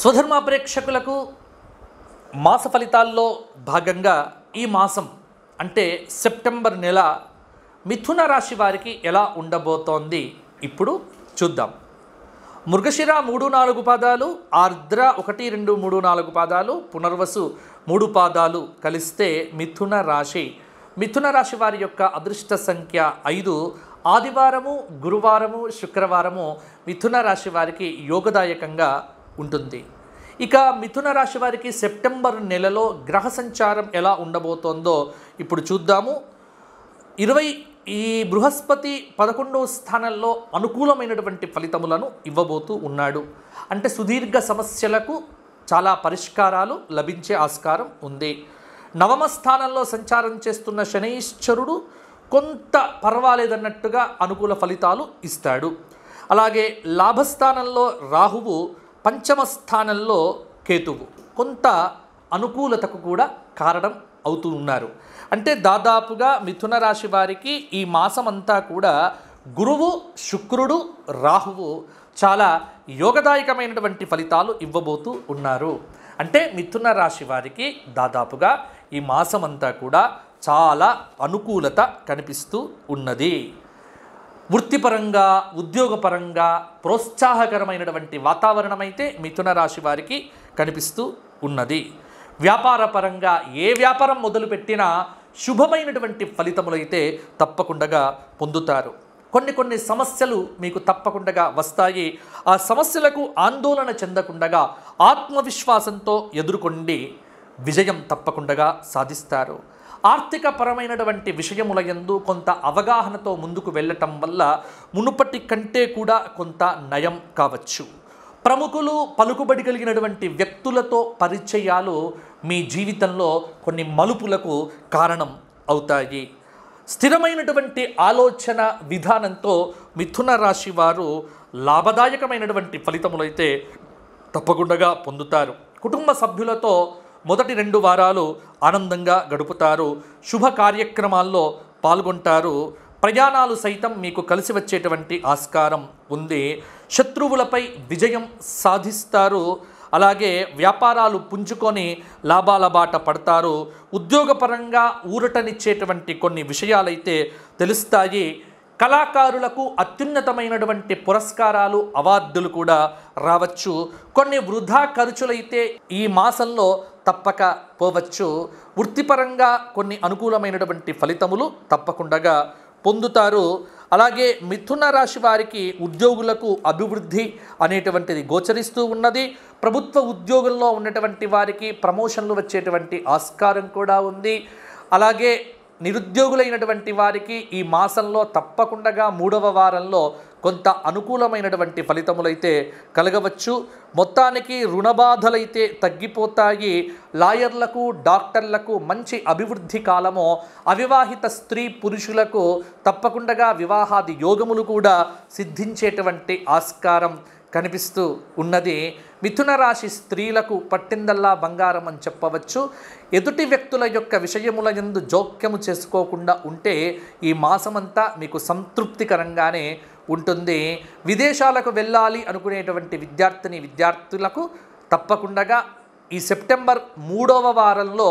స్వధర్మ ప్రేక్షకులకు మాస ఫలితాల్లో భాగంగా ఈ మాసం అంటే సెప్టెంబర్ నెల మిథున రాశి వారికి ఎలా ఉండబోతోంది ఇప్పుడు చూద్దాం మృగశిర మూడు నాలుగు పాదాలు ఆర్ద్ర ఒకటి రెండు మూడు నాలుగు పాదాలు పునర్వసు మూడు పాదాలు కలిస్తే మిథున రాశి మిథున రాశి వారి యొక్క అదృష్ట సంఖ్య ఐదు ఆదివారము గురువారము శుక్రవారము మిథున రాశి వారికి యోగదాయకంగా ఉంటుంది ఇక మిథున రాశి వారికి సెప్టెంబర్ నెలలో గ్రహ సంచారం ఎలా ఉండబోతోందో ఇప్పుడు చూద్దాము ఇరవై ఈ బృహస్పతి పదకొండవ స్థానంలో అనుకూలమైనటువంటి ఫలితములను ఇవ్వబోతూ ఉన్నాడు అంటే సుదీర్ఘ సమస్యలకు చాలా పరిష్కారాలు లభించే ఆస్కారం ఉంది నవమ స్థానంలో సంచారం చేస్తున్న శనైశ్వరుడు కొంత పర్వాలేదన్నట్టుగా అనుకూల ఫలితాలు ఇస్తాడు అలాగే లాభస్థానంలో రాహువు పంచమ స్థానంలో కేతువు కొంత అనుకూలతకు కూడా కారణం అవుతూ ఉన్నారు అంటే దాదాపుగా మిథున రాశి వారికి ఈ మాసం అంతా కూడా గురువు శుక్రుడు రాహువు చాలా యోగదాయకమైనటువంటి ఫలితాలు ఇవ్వబోతూ ఉన్నారు అంటే మిథున రాశి వారికి దాదాపుగా ఈ మాసం అంతా కూడా చాలా అనుకూలత కనిపిస్తూ ఉన్నది వృత్తిపరంగా ఉద్యోగపరంగా ప్రోత్సాహకరమైనటువంటి వాతావరణం అయితే మిథున రాశి వారికి కనిపిస్తూ ఉన్నది వ్యాపారపరంగా ఏ వ్యాపారం మొదలుపెట్టినా శుభమైనటువంటి ఫలితములైతే తప్పకుండా పొందుతారు కొన్ని కొన్ని సమస్యలు మీకు తప్పకుండా వస్తాయి ఆ సమస్యలకు ఆందోళన చెందకుండా ఆత్మవిశ్వాసంతో ఎదుర్కొండి విజయం తప్పకుండా సాధిస్తారు ఆర్థిక పరమైనటువంటి విషయముల ఎందు కొంత అవగాహనతో ముందుకు వెళ్ళటం వల్ల మునుపటి కంటే కూడా కొంత నయం కావచ్చు ప్రముఖులు పలుకుబడి కలిగినటువంటి వ్యక్తులతో పరిచయాలు మీ జీవితంలో కొన్ని మలుపులకు కారణం అవుతాయి స్థిరమైనటువంటి ఆలోచన విధానంతో మిథున రాశి వారు లాభదాయకమైనటువంటి ఫలితములైతే తప్పకుండా పొందుతారు కుటుంబ సభ్యులతో మొదటి రెండు వారాలు ఆనందంగా గడుపుతారు శుభ కార్యక్రమాల్లో పాల్గొంటారు ప్రయాణాలు సైతం మీకు కలిసి వచ్చేటువంటి ఆస్కారం ఉంది శత్రువులపై విజయం సాధిస్తారు అలాగే వ్యాపారాలు పుంజుకొని లాభాల బాట పడతారు ఉద్యోగపరంగా ఊరటనిచ్చేటువంటి కొన్ని విషయాలైతే తెలుస్తాయి కళాకారులకు అత్యున్నతమైనటువంటి పురస్కారాలు అవార్డులు కూడా రావచ్చు కొన్ని వృధా ఖర్చులైతే ఈ మాసంలో తప్పక పోవచ్చు వృత్తిపరంగా కొన్ని అనుకూలమైనటువంటి ఫలితములు తప్పకుండా పొందుతారు అలాగే మిథున రాశి వారికి ఉద్యోగులకు అభివృద్ధి అనేటువంటిది గోచరిస్తూ ఉన్నది ప్రభుత్వ ఉద్యోగంలో ఉన్నటువంటి వారికి ప్రమోషన్లు వచ్చేటువంటి ఆస్కారం కూడా ఉంది అలాగే నిరుద్యోగులైనటువంటి వారికి ఈ మాసంలో తప్పకుండా మూడవ వారంలో కొంత అనుకూలమైనటువంటి ఫలితములైతే కలగవచ్చు మొత్తానికి రుణబాధలైతే తగ్గిపోతాయి లాయర్లకు డాక్టర్లకు మంచి అభివృద్ధి కాలము అవివాహిత స్త్రీ పురుషులకు తప్పకుండా వివాహాది యోగములు కూడా సిద్ధించేటువంటి ఆస్కారం కనిపిస్తూ ఉన్నది మిథున రాశి స్త్రీలకు పట్టిందల్లా బంగారం అని చెప్పవచ్చు ఎదుటి వ్యక్తుల యొక్క విషయముల ఎందు జోక్యము చేసుకోకుండా ఉంటే ఈ మాసమంతా మీకు సంతృప్తికరంగానే ఉంటుంది విదేశాలకు వెళ్ళాలి అనుకునేటువంటి విద్యార్థిని విద్యార్థులకు తప్పకుండా ఈ సెప్టెంబర్ మూడవ వారంలో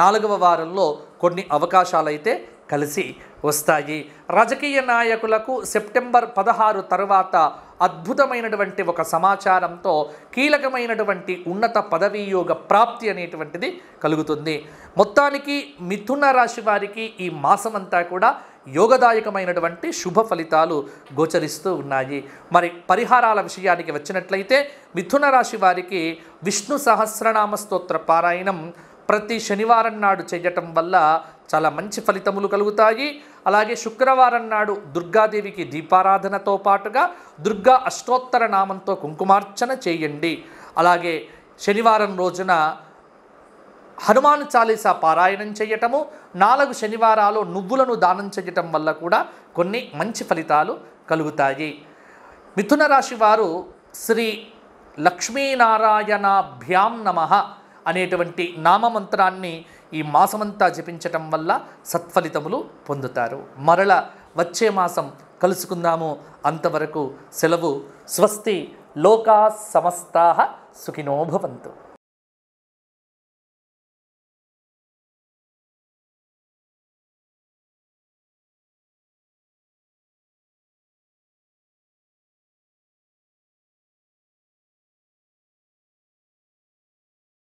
నాలుగవ వారంలో కొన్ని అవకాశాలు అయితే కలిసి వస్తాయి రాజకీయ నాయకులకు సెప్టెంబర్ పదహారు తర్వాత అద్భుతమైనటువంటి ఒక సమాచారంతో కీలకమైనటువంటి ఉన్నత పదవీయోగ ప్రాప్తి అనేటువంటిది కలుగుతుంది మొత్తానికి మిథున రాశి వారికి ఈ మాసమంతా కూడా యోగదాయకమైనటువంటి శుభ ఫలితాలు గోచరిస్తూ ఉన్నాయి మరి పరిహారాల విషయానికి వచ్చినట్లయితే మిథున రాశి వారికి విష్ణు సహస్రనామ స్తోత్ర పారాయణం ప్రతి శనివారం నాడు చేయటం వల్ల చాలా మంచి ఫలితములు కలుగుతాయి అలాగే శుక్రవారం నాడు దుర్గాదేవికి దీపారాధనతో పాటుగా దుర్గా అష్టోత్తర నామంతో కుంకుమార్చన చేయండి అలాగే శనివారం రోజున హనుమాన్ చాలీసా పారాయణం చేయటము నాలుగు శనివారాలు నువ్వులను దానం చేయటం వల్ల కూడా కొన్ని మంచి ఫలితాలు కలుగుతాయి మిథున రాశి వారు శ్రీ లక్ష్మీనారాయణాభ్యాం నమ అనేటువంటి నామమంత్రాన్ని ఈ మాసమంతా జపించటం వల్ల సత్ఫలితములు పొందుతారు మరల వచ్చే మాసం కలుసుకుందాము అంతవరకు సెలవు స్వస్తి లోకా సమస్తా సుఖినోభవంతు